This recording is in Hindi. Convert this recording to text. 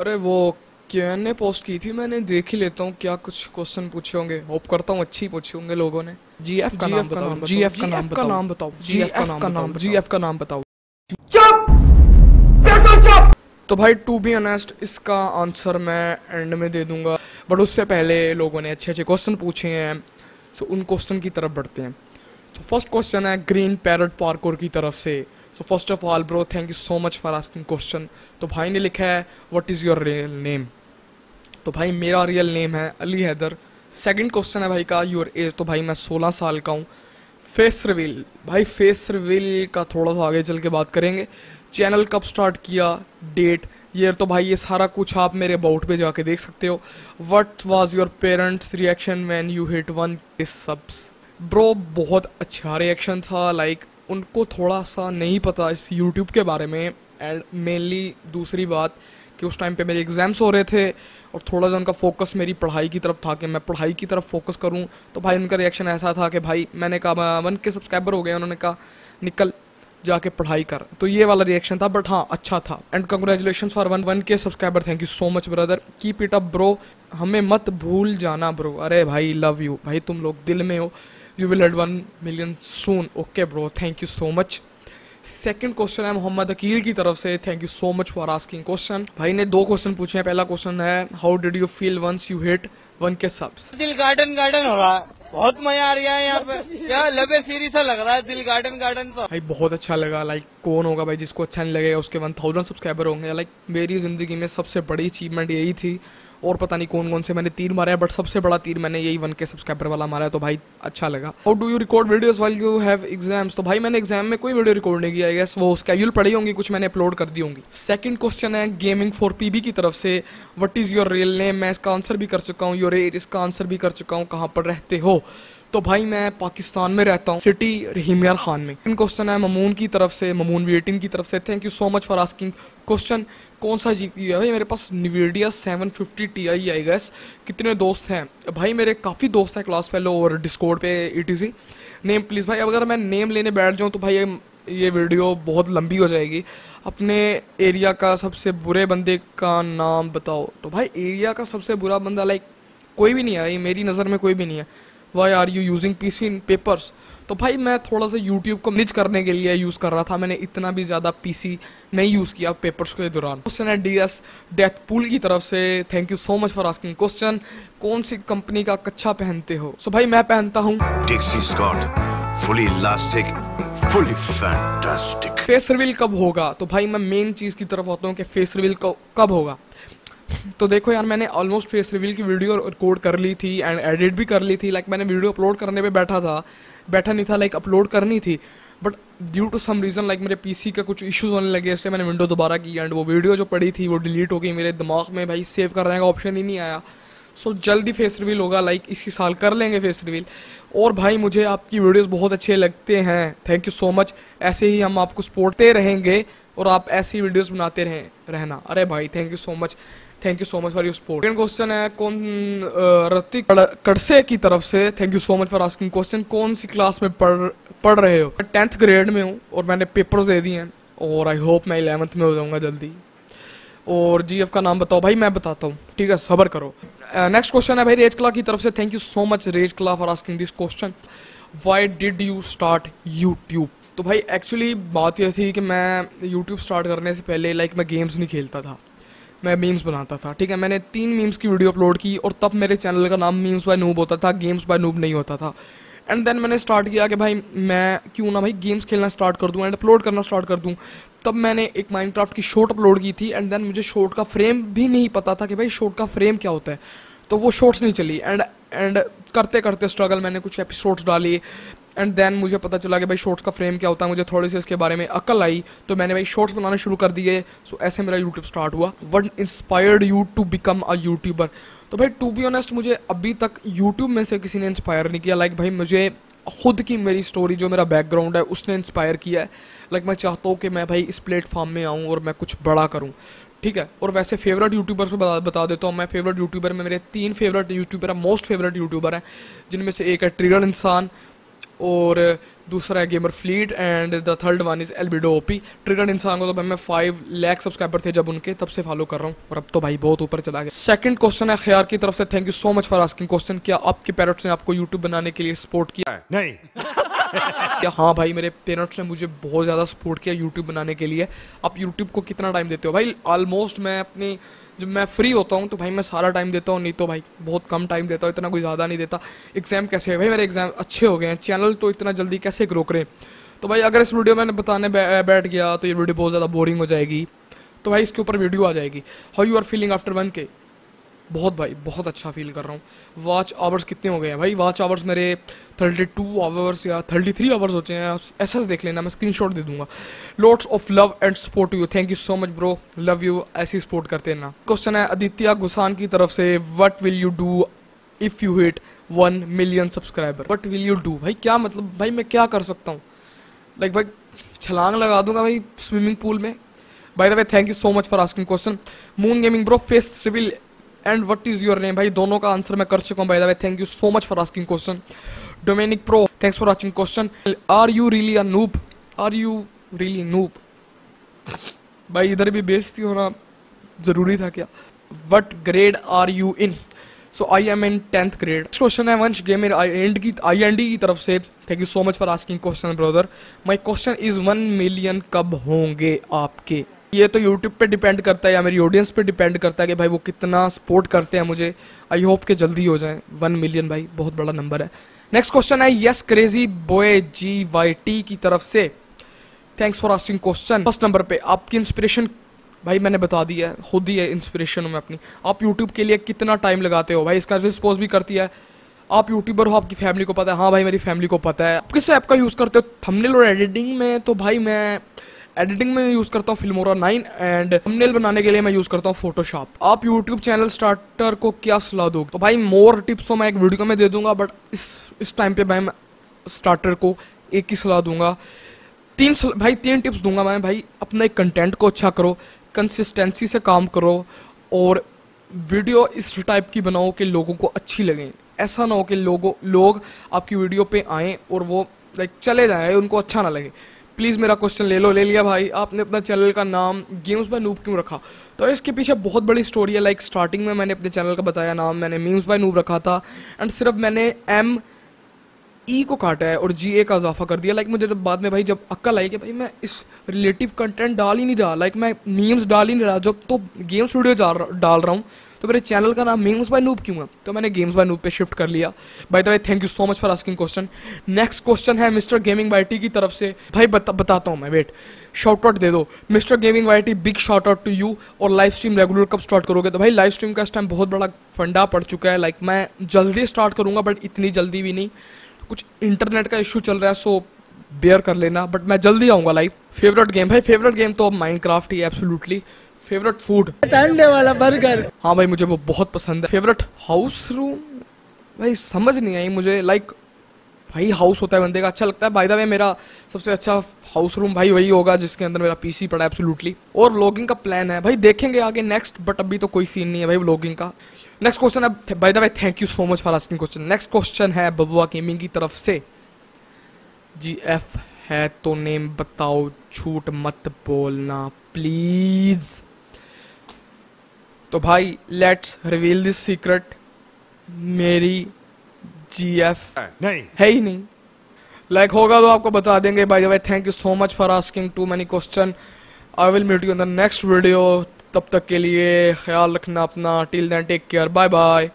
अरे वो क्यू पोस्ट की थी मैंने देख ही लेता हूँ क्या कुछ क्वेश्चन पूछे होंगे होप करता हूँ अच्छी पूछे होंगे लोगों ने जी एफ का नाम बताओ जी एफ का नाम का नाम बताओ जी एफ का नाम जी एफ का नाम बताओ तो भाई टू बी अनेस्ट इसका आंसर मैं एंड में दे दूंगा बट उससे पहले लोगों ने अच्छे अच्छे क्वेश्चन पूछे हैं सो उन क्वेश्चन की तरफ बढ़ते हैं तो फर्स्ट क्वेश्चन है ग्रीन पैरट पार्कोर की तरफ से so first of all bro thank you so much for asking question तो भाई ने लिखा है what is your real name तो भाई मेरा रियल नेम है अली हैदर सेकेंड क्वेश्चन है भाई का योर एज तो भाई मैं सोलह साल का हूँ फेस रिवील भाई फेस रिवील का थोड़ा सा आगे चल के बात करेंगे चैनल कब स्टार्ट किया डेट ये तो भाई ये सारा कुछ आप मेरे अबाउट पे जाके देख सकते हो what was your parents reaction when you hit one k subs bro बहुत अच्छा रिएक्शन था लाइक उनको थोड़ा सा नहीं पता इस यूट्यूब के बारे में एंड मेनली दूसरी बात कि उस टाइम पे मेरे एग्ज़ाम्स हो रहे थे और थोड़ा सा उनका फोकस मेरी पढ़ाई की तरफ था कि मैं पढ़ाई की तरफ फोकस करूं तो भाई उनका रिएक्शन ऐसा था कि भाई मैंने कहा वन के सब्सक्राइबर हो गए उन्होंने कहा निकल जाके पढ़ाई कर तो ये वाला रिएक्शन था बट हाँ अच्छा था and congratulation for one one k subscriber thank you so much brother keep it up bro हमें मत भूल जाना ब्रो अरे भाई लव यू भाई तुम लोग दिल में हो you will hit one million soon okay bro thank you so much second question है मोहम्मद अकील की तरफ से thank you so much for asking question भाई ने दो क्वेश्चन पूछे हैं पहला क्वेश्चन है how did you feel once you hit one k subs दिल गार्डन गार्डन हो रहा है बहुत मजा आ रहा है यहाँ पे क्या लबे सीरी सा लग रहा है दिल गार्डन गार्डन तो भाई बहुत अच्छा लगा लाइक कौन होगा भाई जिसको अच्छा नहीं लगेगा उसके वन थाउजेंड सब्सक्राइबर होंगे लाइक मेरी ज़िंदगी में सबसे बड़ी अचीवमेंट यही थी और पता नहीं कौन कौन से मैंने तीर मारे हैं बट सबसे बड़ा तीर मैंने यही वन के सब्सक्राइबर वाला मारा है तो भाई अच्छा लगा how do you record videos while you have exams तो भाई मैंने एग्जाम में कोई वीडियो रिकॉर्ड नहीं किया गया वो स्केड्यूल पढ़ी होंगी कुछ मैंने अपलोड कर दी होंगी सेकंड क्वेश्चन है गेमिंग फॉर पी की तरफ से what is your real name मैं इसका आंसर भी कर चुका हूँ योर एज इसका आंसर भी कर चुका हूँ कहाँ पर रहते हो तो भाई मैं पाकिस्तान में रहता हूँ सिटी रहीम यार खान में इन क्वेश्चन है ममून की तरफ से ममून वी की तरफ से thank you so much for asking question कौन सा जी पी है भाई मेरे पास Nvidia seven fifty T I I guess कितने दोस्त हैं भाई मेरे काफ़ी दोस्त हैं क्लास फेलो और डिस्कोड पे E T C name please भाई अगर मैं नेम लेने बैठ जाऊँ तो भाई ये ये वीडियो बहुत लंबी हो जाएगी अपने एरिया का सबसे बुरे बंदे का नाम बताओ तो भाई एरिया का सबसे बुरा बंदा लाइक कोई भी नहीं है मेरी नज़र में कोई भी नहीं है why are you using P C in papers तो भाई मैं थोड़ा सा यूट्यूब को मिच करने के लिए यूज़ कर रहा था मैंने इतना भी ज़्यादा पीसी नहीं यूज़ किया पेपर्स के दौरान क्वेश्चन है डी एस डेथ पुल की तरफ से thank you so much for asking question कौन सी कंपनी का कच्छा पहनते हो सो so भाई मैं पहनता हूँ फेस रिवील कब होगा तो भाई मैं मेन चीज़ की तरफ आता हूँ कि फेस रिवील कब होगा तो देखो यार मैंने ऑलमोस्ट फेस रिवील की वीडियो रिकॉर्ड कर ली थी एंड एडिट भी कर ली थी लाइक like, मैंने वीडियो अपलोड करने पे बैठा था बैठा नहीं था लाइक like, अपलोड करनी थी but due to some reason like मेरे सी का कुछ इश्यूज होने लगे इसलिए मैंने विंडो दोबारा की एंड वो वीडियो जो पड़ी थी वो डिलीट हो गई मेरे दिमाग में भाई सेव करने का ऑप्शन ही नहीं आया सो so, जल्दी फेस रिवील होगा लाइक like, इसी साल कर लेंगे फेस रिवील और भाई मुझे आपकी वीडियोस बहुत अच्छे लगते हैं थैंक यू सो मच ऐसे ही हम आपको सपोर्टते रहेंगे और आप ऐसी वीडियोस बनाते रहें रहना अरे भाई thank you so much thank you so much for your support second question है कौन रतिक कड़से की तरफ से thank you so much for asking question कौन सी क्लास में पढ़ पढ़ रहे हो मैं टेंथ ग्रेड में हूँ और मैंने पेपर्स दे दिए हैं और आई होप मैं इलेवंथ में हो जाऊँगा जल्दी और जी का नाम बताओ भाई मैं बताता हूँ ठीक है सबर करो नेक्स्ट uh, क्वेश्चन है भाई रेज कला की तरफ से थैंक यू सो मच रेज Kala for asking this question why did you start YouTube तो भाई एक्चुअली बात यह थी कि मैं यूट्यूब स्टार्ट करने से पहले लाइक like, मैं गेम्स नहीं खेलता था मैं मीम्स बनाता था ठीक है मैंने तीन मीम्स की वीडियो अपलोड की और तब मेरे चैनल का नाम मीम्स बाय नूब होता था गेम्स बाय नूब नहीं होता था एंड देन मैंने स्टार्ट किया कि भाई मैं क्यों ना भाई गेम्स खेलना स्टार्ट कर दूँ एंड अपलोड करना स्टार्ट कर दूँ तब मैंने एक माइनक्राफ्ट की शॉट अपलोड की थी एंड देन मुझे शॉट का फ्रेम भी नहीं पता था कि भाई शॉट का फ्रेम क्या होता है तो वो शॉर्ट्स नहीं चली एंड एंड करते करते स्ट्रगल मैंने कुछ एपिसोड्स डाले एंड देन मुझे पता चला कि भाई शॉर्ट्स का फ्रेम क्या होता है मुझे थोड़ी सी उसके बारे में अकल आई तो मैंने भाई शॉर्ट्स बनाना शुरू कर दिए सो so, ऐसे मेरा यूट्यूब स्टार्ट हुआ what inspired you to become a YouTuber तो भाई टू बी ऑनेस्ट मुझे अभी तक यूट्यूब में से किसी ने इंस्पायर नहीं किया लाइक like, भाई मुझे खुद की मेरी स्टोरी जो मेरा बैकग्राउंड है उसने इंस्पायर किया है लाइक मैं चाहता हूँ कि मैं भाई इस प्लेटफॉर्म में आऊँ और मैं कुछ बड़ा करूँ ठीक है और वैसे फेवरेट यूट्यूबर्स बता बता देता हूँ मैं फेवरेट यूट्यूबर में मेरे तीन फेवरेट यूट्यूबर हैं मोस्ट फेवरेट यूट्यूबर हैं जिनमें से एक है ट्रिगर इंसान और दूसरा है gamer fleet and the third one is एलबीडो ओपी ट्रिगर इंसान को तो भाई मैं फाइव लैक सब्सक्राइबर थे जब उनके तब से फॉलो कर रहा हूँ और अब तो भाई बहुत ऊपर चला गया सेकंड क्वेश्चन है खयार की तरफ से thank you so much for asking question क्या आपके पेरेंट्स ने आपको यूट्यूब बनाने के लिए सपोर्ट किया है नहीं क्या हाँ भाई मेरे पेरेंट्स ने मुझे बहुत ज़्यादा सपोर्ट किया यूट्यूब बनाने के लिए आप यूट्यूब को कितना टाइम देते हो भाई ऑलमोस्ट मैं अपनी जब मैं फ्री होता हूँ तो भाई मैं सारा टाइम देता हूँ नहीं तो भाई बहुत कम टाइम देता हूँ इतना कोई ज़्यादा नहीं देता एग्ज़ाम कैसे है भाई मेरे एग्ज़ाम अच्छे हो गए हैं चैनल तो इतना जल्दी कैसे ग्रो करें तो भाई अगर इस वीडियो में बताने बैठ गया तो ये वीडियो बहुत ज़्यादा बोरिंग हो जाएगी तो भाई इसके ऊपर वीडियो आ जाएगी how you are feeling after one k बहुत भाई बहुत अच्छा फील कर रहा हूँ वॉच आवर्स कितने हो गए हैं भाई वॉच आवर्स मेरे थर्टी टू आवर्स या थर्टी थ्री आवर्स होते हैं ऐसा देख लेना मैं स्क्रीन शॉट दे दूंगा lots of love and support you thank you so much bro love you ऐसी सपोर्ट करते ना क्वेश्चन है आदित्य गुसान की तरफ से what will you do if you hit one million subscriber what will you do भाई क्या मतलब भाई मैं क्या कर सकता हूँ लाइक भाई छलांग लगा दूंगा भाई स्विमिंग पूल में by the way thank you so much for asking question moon gaming bro face civil and what is your name भाई दोनों का आंसर मैं कर चुका हूँ भाई thank you so much for asking question Dominic pro thanks for watching question are you really a noob are you really noob भाई इधर भी बेचती होना ज़रूरी था क्या what grade are you in so I am in tenth grade question है वंश गेमर आई एंड की आई एंड की तरफ से thank you so much for asking question brother my question is one million कब होंगे आपके ये तो यूट्यूब पे डिपेंड करता है या मेरी ऑडियंस पे डिपेंड करता है कि भाई वो कितना सपोर्ट करते हैं मुझे आई होप के जल्दी हो जाए वन मिलियन भाई बहुत बड़ा नंबर है नेक्स्ट क्वेश्चन है yes crazy boy G Y T की तरफ से thanks for asking question first number पे आपकी इंस्पिरेशन भाई मैंने बता दिया है खुद ही है इंस्पिरेशन में अपनी आप यूट्यूब के लिए कितना टाइम लगाते हो भाई इसका रिस्पॉन्स भी करती है आप यूट्यूबर हो आपकी फैमिली को पता है हाँ भाई मेरी फैमिली को पता है आप किस ऐप का यूज़ करते हो थंबनेल और एडिटिंग में तो भाई मैं एडिटिंग में यूज़ करता हूँ फिल्मोरा नाइन एंड थंबनेल बनाने के लिए मैं यूज़ करता हूँ फोटोशॉप आप यूट्यूब चैनल स्टार्टर को क्या सलाह दोगे तो भाई मोर टिप्स तो मैं एक वीडियो में दे दूंगा बट इस इस टाइम पे मैं स्टार्टर को एक ही सलाह दूंगा तीन भाई तीन टिप्स दूंगा मैं भाई अपने कंटेंट को अच्छा करो कंसिस्टेंसी से काम करो और वीडियो इस टाइप की बनाओ कि लोगों को अच्छी लगे ऐसा ना हो कि लोगों लोग आपकी वीडियो पे आएँ और वो लाइक चले जाएँ उनको अच्छा ना लगे प्लीज़ मेरा क्वेश्चन ले लो ले लिया भाई आपने अपना चैनल का नाम गेम्स बाय नूब क्यों रखा तो इसके पीछे बहुत बड़ी स्टोरी है लाइक स्टार्टिंग में मैंने अपने चैनल का बताया नाम मैंने मीम्स बाय नूब रखा था एंड सिर्फ मैंने एम ई e को काटा है और जी ए का इजाफा कर दिया लाइक मुझे जब बाद में भाई जब अक्कल आई कि भाई मैं इस रिलेटिव कंटेंट डाल ही नहीं रहा लाइक मैं मीम्स डाल ही नहीं रहा जब तो गेम स्टूडियो डाल रहा हूँ तो मेरे चैनल का नाम गेम्स बाय नूब क्यों है तो मैंने गेम्स बाय नूब पे शिफ्ट कर लिया भाई तो भाई thank you so much for asking question next question है मिस्टर गेमिंग वाई की तरफ से भाई बता, बताता हूँ मैं वेट शॉर्ट आउट दे दो mister gaming Y big shout out to you और लाइव स्ट्रीम रेगुलर कब स्टार्ट करोगे तो भाई लाइव स्ट्रीम का इस टाइम बहुत बड़ा फंडा पड़ चुका है लाइक मैं जल्दी स्टार्ट करूँगा बट इतनी जल्दी भी नहीं कुछ इंटरनेट का इशू चल रहा है सो बेयर कर लेना बट मैं जल्दी आऊँगा लाइव फेवरेट गेम भाई फेवरेट गेम तो माइनक्राफ्ट ही एब्सोल्युटली फेवरेट फूड अंडे वाला बर्गर हाँ भाई मुझे वो बहुत पसंद है फेवरेट हाउस रूम भाई समझ नहीं आई मुझे लाइक भाई हाउस होता है बंदे का अच्छा लगता है बाय दावे मेरा सबसे अच्छा हाउस रूम भाई वही होगा जिसके अंदर मेरा पीसी पड़ा है एब्सोल्युटली और व्लॉगिंग का प्लान है भाई देखेंगे आगे नेक्स्ट बट अभी तो कोई सीन नहीं है भाई व्लॉगिंग का नेक्स्ट क्वेश्चन है by the way thank you so much for asking question next question है बबुआ गेमिंग की तरफ से जी एफ है तो नेम बताओ छूट मत बोलना प्लीज़ तो भाई लेट्स रिवील दिस सीक्रेट मेरी जीएफ नहीं है ही नहीं लाइक like होगा तो आपको बता देंगे by the way thank you so much for asking too many question I will meet you in the next video तब तक के लिए ख्याल रखना अपना till then take care bye bye